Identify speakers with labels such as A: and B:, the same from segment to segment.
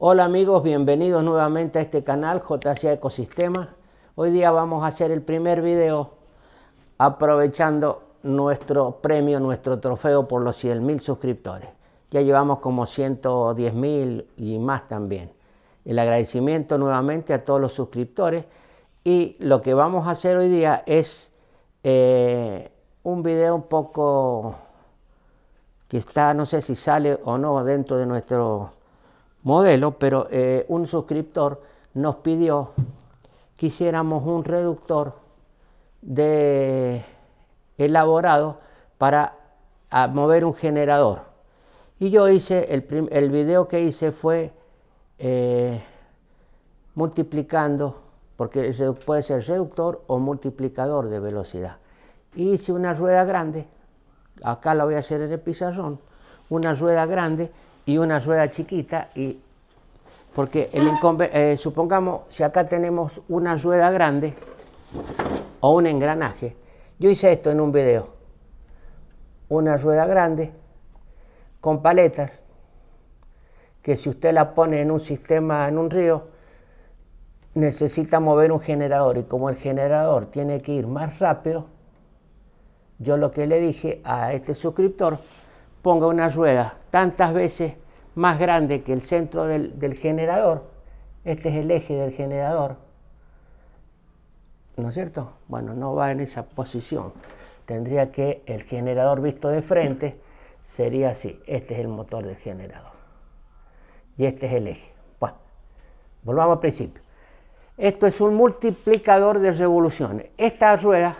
A: Hola amigos, bienvenidos nuevamente a este canal jc ecosistema Hoy día vamos a hacer el primer video aprovechando nuestro premio, nuestro trofeo por los 100.000 suscriptores. Ya llevamos como 110.000 y más también. El agradecimiento nuevamente a todos los suscriptores y lo que vamos a hacer hoy día es eh, un video un poco que está, no sé si sale o no dentro de nuestro modelo, pero eh, un suscriptor nos pidió que hiciéramos un reductor de elaborado para ah, mover un generador. Y yo hice, el, el video que hice fue eh, multiplicando, porque puede ser reductor o multiplicador de velocidad. Hice una rueda grande, acá la voy a hacer en el pizarrón, una rueda grande y una rueda chiquita y porque el eh, supongamos si acá tenemos una rueda grande o un engranaje. Yo hice esto en un video. Una rueda grande con paletas que si usted la pone en un sistema, en un río, necesita mover un generador y como el generador tiene que ir más rápido, yo lo que le dije a este suscriptor ponga una rueda tantas veces más grande que el centro del, generador, este es el eje del generador, ¿no es cierto? Bueno, no va en esa posición. Tendría que el generador visto de frente sería así. Este es el motor del generador. Y este es el eje. Bueno, volvamos al principio. Esto es un multiplicador de revoluciones. Esta rueda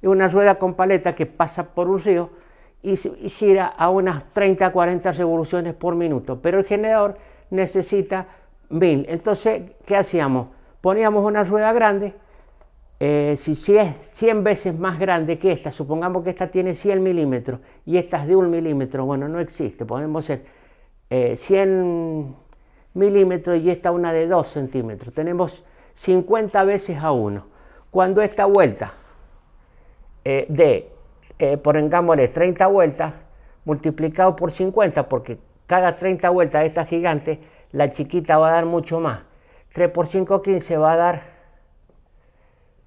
A: es una rueda con paleta que pasa por un río y, gira a unas 30, 40 revoluciones por minuto, pero el generador necesita 1000. Entonces, ¿qué hacíamos? Poníamos una rueda grande, eh, si, si, es 100 veces más grande que esta, supongamos que esta tiene 100 milímetros y esta es de 1 milímetro, bueno, no existe, podemos ser 100 eh, milímetros y esta una de 2 centímetros, tenemos 50 veces a 1. Cuando esta vuelta eh, de por eh, pongámosle 30 vueltas multiplicado por 50, porque cada 30 vueltas de esta gigante, la chiquita va a dar mucho más. 3 por 5, 15 va a dar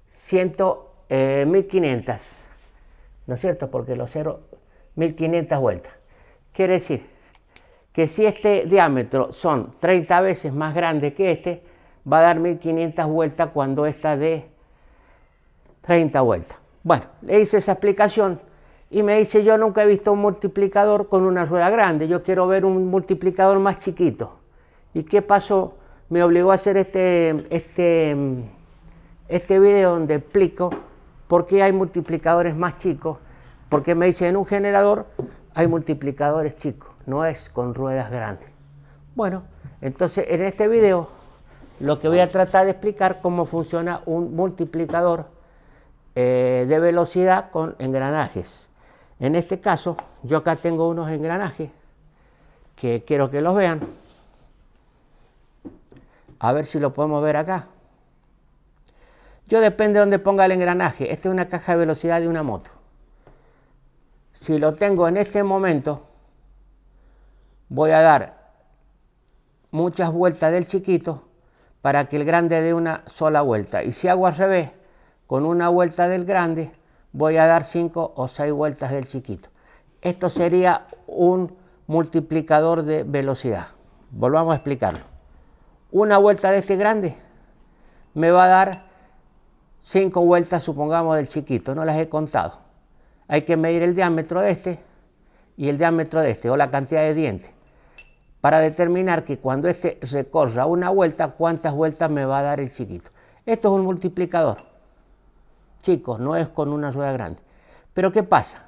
A: 100, 1500, eh, ¿no es cierto? Porque los 0, 1500 vueltas. Quiere decir que si este diámetro son 30 veces más grande que este, va a dar 1500 vueltas cuando esta de 30 vueltas. Bueno, le hice esa explicación y me dice, yo nunca he visto un multiplicador con una rueda grande, yo quiero ver un multiplicador más chiquito. ¿Y qué pasó? Me obligó a hacer este, este, este video donde explico por qué hay multiplicadores más chicos, porque me dice, en un generador hay multiplicadores chicos, no es con ruedas grandes. Bueno, entonces en este video lo que voy a tratar de explicar cómo funciona un multiplicador eh, de velocidad con engranajes. En este caso, yo acá tengo unos engranajes que quiero que los vean. A ver si lo podemos ver acá. Yo depende de donde ponga el engranaje. Esta es una caja de velocidad de una moto. Si lo tengo en este momento, voy a dar muchas vueltas del chiquito para que el grande dé una sola vuelta. Y si hago al revés, con una vuelta del grande, voy a dar 5 o 6 vueltas del chiquito. Esto sería un multiplicador de velocidad. Volvamos a explicarlo. Una vuelta de este grande me va a dar 5 vueltas, supongamos, del chiquito. No las he contado. Hay que medir el diámetro de este y el diámetro de este, o la cantidad de dientes, para determinar que cuando este recorra una vuelta, cuántas vueltas me va a dar el chiquito. Esto es un multiplicador chicos, no es con una rueda grande. Pero ¿qué pasa?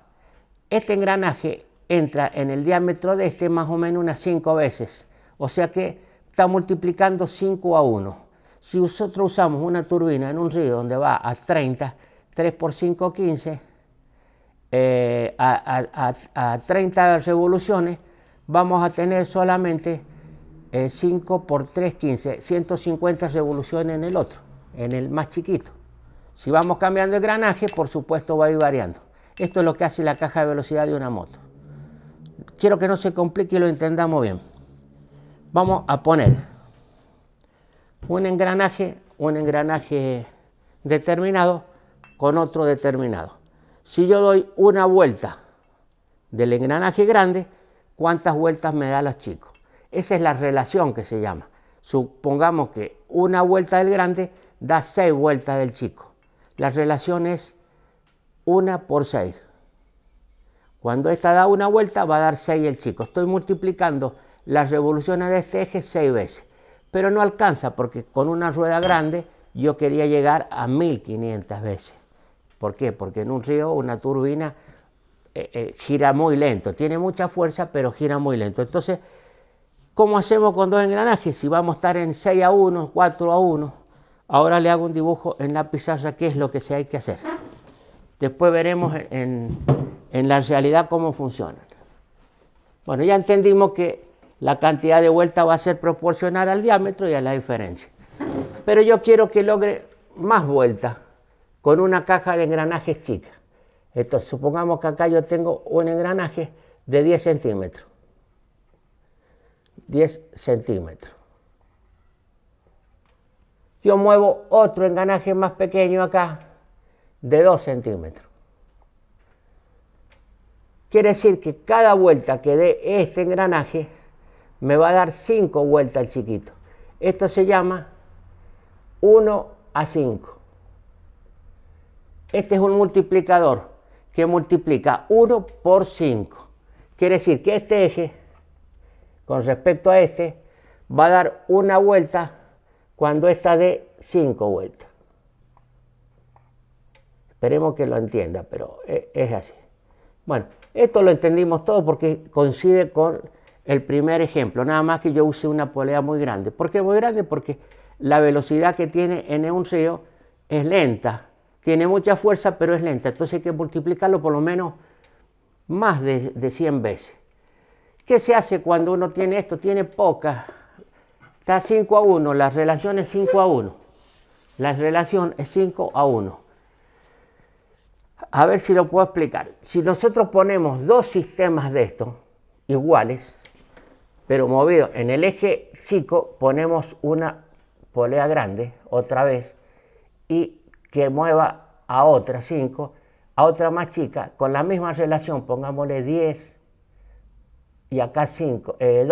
A: Este engranaje entra en el diámetro de este más o menos unas 5 veces, o sea que está multiplicando 5 a 1. Si nosotros usamos una turbina en un río donde va a 30, 3 por 5, 15, eh, a, 30 revoluciones, vamos a tener solamente 5 eh, por 3, 15, 150 revoluciones en el otro, en el más chiquito. Si vamos cambiando el engranaje, por supuesto va a ir variando. Esto es lo que hace la caja de velocidad de una moto. Quiero que no se complique y lo entendamos bien. Vamos a poner un engranaje, un engranaje determinado con otro determinado. Si yo doy una vuelta del engranaje grande, ¿cuántas vueltas me da los chicos? Esa es la relación que se llama. Supongamos que una vuelta del grande da seis vueltas del chico las relaciones una por seis Cuando esta da una vuelta va a dar seis el chico. Estoy multiplicando las revoluciones de este eje seis veces. Pero no alcanza porque con una rueda grande yo quería llegar a 1500 veces. ¿Por qué? Porque en un río una turbina eh, eh, gira muy lento. Tiene mucha fuerza pero gira muy lento. Entonces, ¿cómo hacemos con dos engranajes? Si vamos a estar en 6 a 1, 4 a 1 Ahora le hago un dibujo en la pizarra qué es lo que se hay que hacer. Después veremos en, en la realidad cómo funciona. Bueno, ya entendimos que la cantidad de vuelta va a ser proporcional al diámetro y a la diferencia. Pero yo quiero que logre más vueltas con una caja de engranajes chica. Entonces, supongamos que acá yo tengo un engranaje de 10 centímetros. 10 centímetros yo muevo otro engranaje más pequeño acá de 2 centímetros. Quiere decir que cada vuelta que dé este engranaje me va a dar 5 vueltas al chiquito. Esto se llama 1 a 5. Este es un multiplicador que multiplica 1 por 5. Quiere decir que este eje, con respecto a este, va a dar una vuelta cuando esta de 5 vueltas. Esperemos que lo entienda, pero e, es así. Bueno, esto lo entendimos todo porque coincide con el primer ejemplo, nada más que yo use una polea muy grande. ¿Por qué muy grande? Porque la velocidad que tiene en un río es lenta, tiene mucha fuerza, pero es lenta. Entonces hay que multiplicarlo por lo menos más de, 100 veces. ¿Qué se hace cuando uno tiene esto? Tiene poca Está 5 a 1, la relación es 5 a 1. La relación es 5 a 1. A ver si lo puedo explicar. Si nosotros ponemos dos sistemas de estos iguales, pero movidos en el eje chico, ponemos una polea grande otra vez y que mueva a otra 5, a otra más chica, con la misma relación, pongámosle 10 y acá 5, 2. Eh,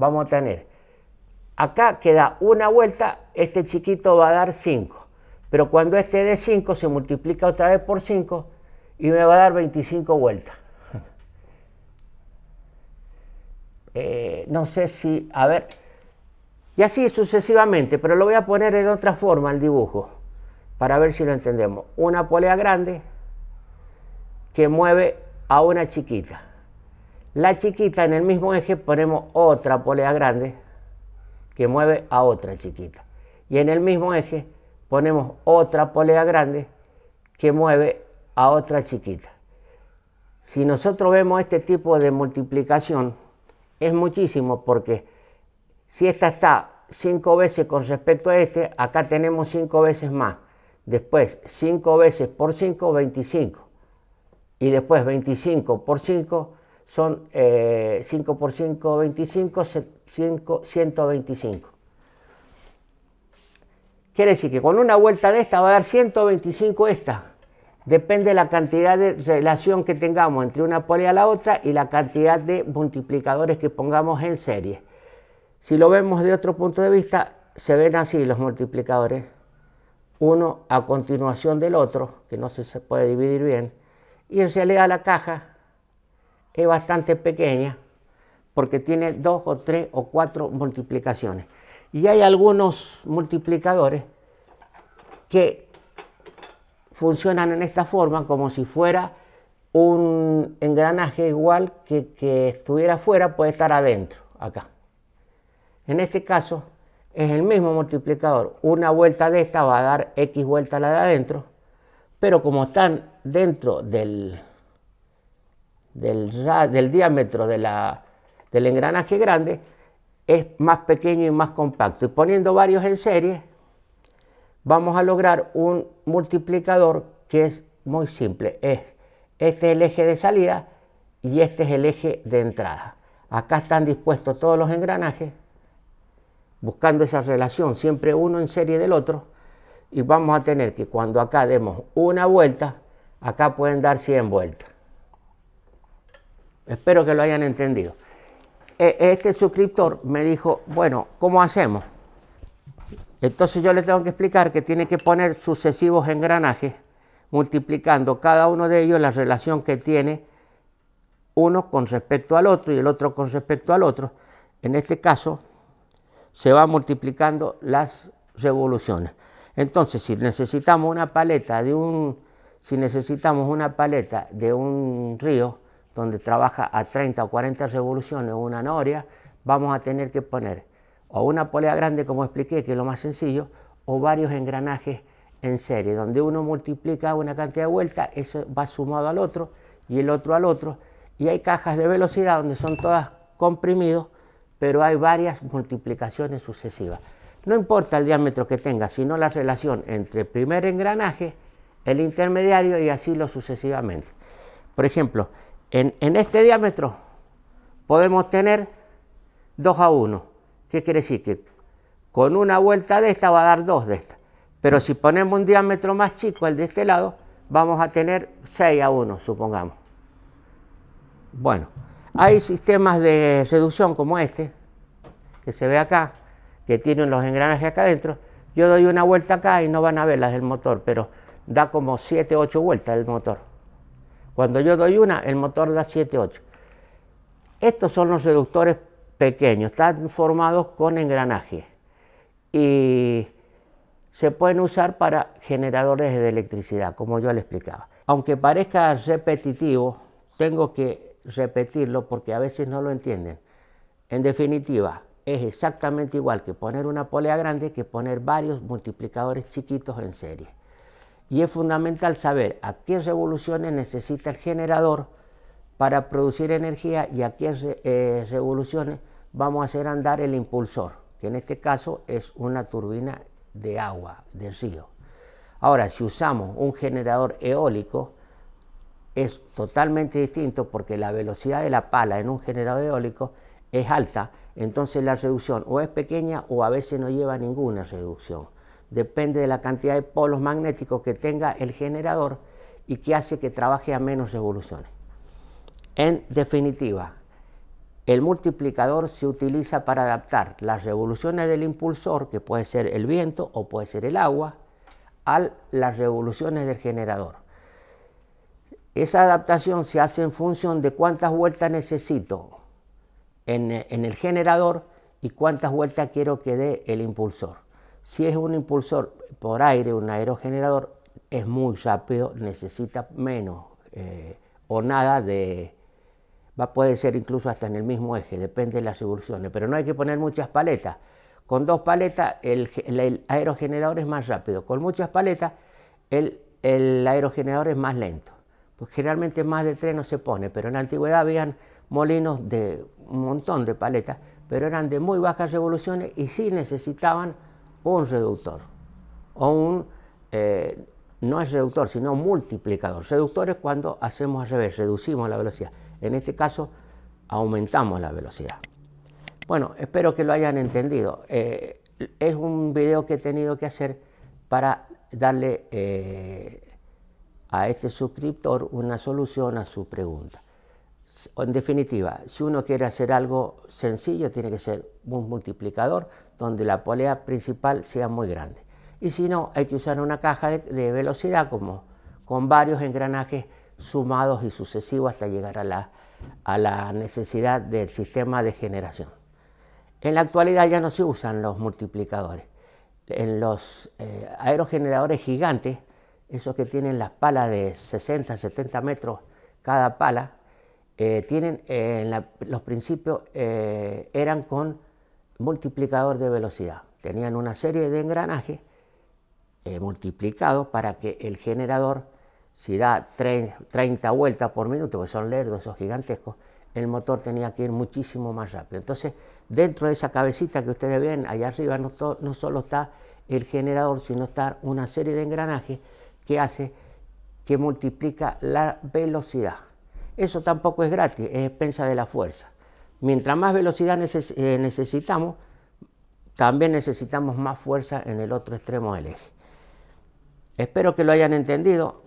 A: vamos a tener, acá queda una vuelta, este chiquito va a dar 5, pero cuando este de 5 se multiplica otra vez por 5 y me va a dar 25 vueltas. Eh, no sé si, a ver, y así sucesivamente, pero lo voy a poner en otra forma el dibujo, para ver si lo entendemos. Una polea grande que mueve a una chiquita. La chiquita en el mismo eje ponemos otra polea grande que mueve a otra chiquita. Y en el mismo eje ponemos otra polea grande que mueve a otra chiquita. Si nosotros vemos este tipo de multiplicación, es muchísimo porque si esta está 5 veces con respecto a este, acá tenemos 5 veces más. Después 5 veces por 5, 25. Y después 25 por 5, son 5 eh, por 5, 25, 5, 125. Quiere decir que con una vuelta de esta va a dar 125 esta. Depende de la cantidad de relación que tengamos entre una polea a la otra y la cantidad de multiplicadores que pongamos en serie. Si lo vemos de otro punto de vista, se ven así los multiplicadores. Uno a continuación del otro, que no se puede dividir bien. Y en realidad la caja es bastante pequeña porque tiene dos o tres o cuatro multiplicaciones. Y hay algunos multiplicadores que funcionan en esta forma como si fuera un engranaje igual que, estuviera fuera puede estar adentro, acá. En este caso es el mismo multiplicador. Una vuelta de esta va a dar X vuelta a la de adentro, pero como están dentro del, del, diámetro de la, del engranaje grande es más pequeño y más compacto. Y poniendo varios en serie, vamos a lograr un multiplicador que es muy simple. Es, este es el eje de salida y este es el eje de entrada. Acá están dispuestos todos los engranajes, buscando esa relación, siempre uno en serie del otro. Y vamos a tener que cuando acá demos una vuelta, acá pueden dar 100 vueltas. Espero que lo hayan entendido. E, este suscriptor me dijo, bueno, ¿cómo hacemos? Entonces yo le tengo que explicar que tiene que poner sucesivos engranajes, multiplicando cada uno de ellos la relación que tiene uno con respecto al otro y el otro con respecto al otro. En este caso, se van multiplicando las revoluciones. Entonces, si necesitamos una paleta de un, si necesitamos una paleta de un río, donde trabaja a 30 o 40 revoluciones una noria, vamos a tener que poner o una polea grande, como expliqué, que es lo más sencillo, o varios engranajes en serie, donde uno multiplica una cantidad de vueltas, eso va sumado al otro y el otro al otro, y hay cajas de velocidad donde son todas comprimidos, pero hay varias multiplicaciones sucesivas. No importa el diámetro que tenga, sino la relación entre el primer engranaje, el intermediario y así lo sucesivamente. Por ejemplo, en, este diámetro podemos tener 2 a 1. ¿Qué quiere decir? Que con una vuelta de esta va a dar 2 de esta. Pero si ponemos un diámetro más chico, el de este lado, vamos a tener 6 a 1, supongamos. Bueno, hay sistemas de reducción como este, que se ve acá, que tienen los engranajes acá adentro. Yo doy una vuelta acá y no van a verlas del motor, pero da como 7, 8 vueltas el motor. Cuando yo doy una, el motor da 7, 8. Estos son los reductores pequeños, están formados con engranajes y se pueden usar para generadores de electricidad, como yo le explicaba. Aunque parezca repetitivo, tengo que repetirlo porque a veces no lo entienden. En definitiva, es exactamente igual que poner una polea grande que poner varios multiplicadores chiquitos en serie y es fundamental saber a qué revoluciones necesita el generador para producir energía y a qué eh, revoluciones vamos a hacer andar el impulsor, que en este caso es una turbina de agua, de río. Ahora, si usamos un generador eólico, es totalmente distinto porque la velocidad de la pala en un generador eólico es alta, entonces la reducción o es pequeña o a veces no lleva ninguna reducción depende de la cantidad de polos magnéticos que tenga el generador y que hace que trabaje a menos revoluciones. En definitiva, el multiplicador se utiliza para adaptar las revoluciones del impulsor, que puede ser el viento o puede ser el agua, a las revoluciones del generador. Esa adaptación se hace en función de cuántas vueltas necesito en, el generador y cuántas vueltas quiero que dé el impulsor. Si es un impulsor por aire, un aerogenerador, es muy rápido, necesita menos eh, o nada de... puede ser incluso hasta en el mismo eje, depende de las revoluciones, pero no hay que poner muchas paletas. Con dos paletas el, aerogenerador es más rápido, con muchas paletas el, aerogenerador es más lento. Pues generalmente más de tres no se pone, pero en la antigüedad habían molinos de un montón de paletas, pero eran de muy bajas revoluciones y sí necesitaban un reductor, o un, eh, no es reductor, sino multiplicador. Reductor es cuando hacemos al revés, reducimos la velocidad. En este caso, aumentamos la velocidad. Bueno, espero que lo hayan entendido. Eh, es un video que he tenido que hacer para darle eh, a este suscriptor una solución a su pregunta. Pues, en definitiva, si uno quiere hacer algo sencillo, tiene que ser un multiplicador donde la polea principal sea muy grande. Y si no, hay que usar una caja de, velocidad como con varios engranajes sumados y sucesivos hasta llegar a la, necesidad del sistema de generación. En la actualidad ya no se usan los multiplicadores. En los eh, aerogeneradores gigantes, esos que tienen las palas de 60, 70 metros cada pala, eh, tienen, eh, en los principios eh, eran con multiplicador de velocidad. Tenían una serie de engranajes multiplicados para que el generador, si da 30 vueltas por minuto, porque son lerdos, esos gigantescos, el motor tenía que ir muchísimo más rápido. Entonces, dentro de esa cabecita que ustedes ven allá arriba, no, no solo está el generador, sino está una serie de engranajes que hace que multiplica la velocidad. Eso tampoco es gratis, es expensa de la fuerza. Mientras más velocidad eh, necesitamos, también necesitamos más fuerza en el otro extremo del eje. Espero que lo hayan entendido.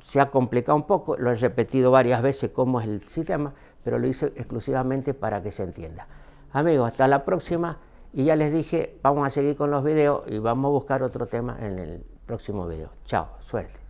A: Se ha complicado un poco, lo he repetido varias veces cómo es el sistema, pero lo hice exclusivamente para que se entienda. Amigos, hasta la próxima. Y ya les dije, vamos a seguir con los videos y vamos a buscar otro tema en el próximo video. Chao, suerte.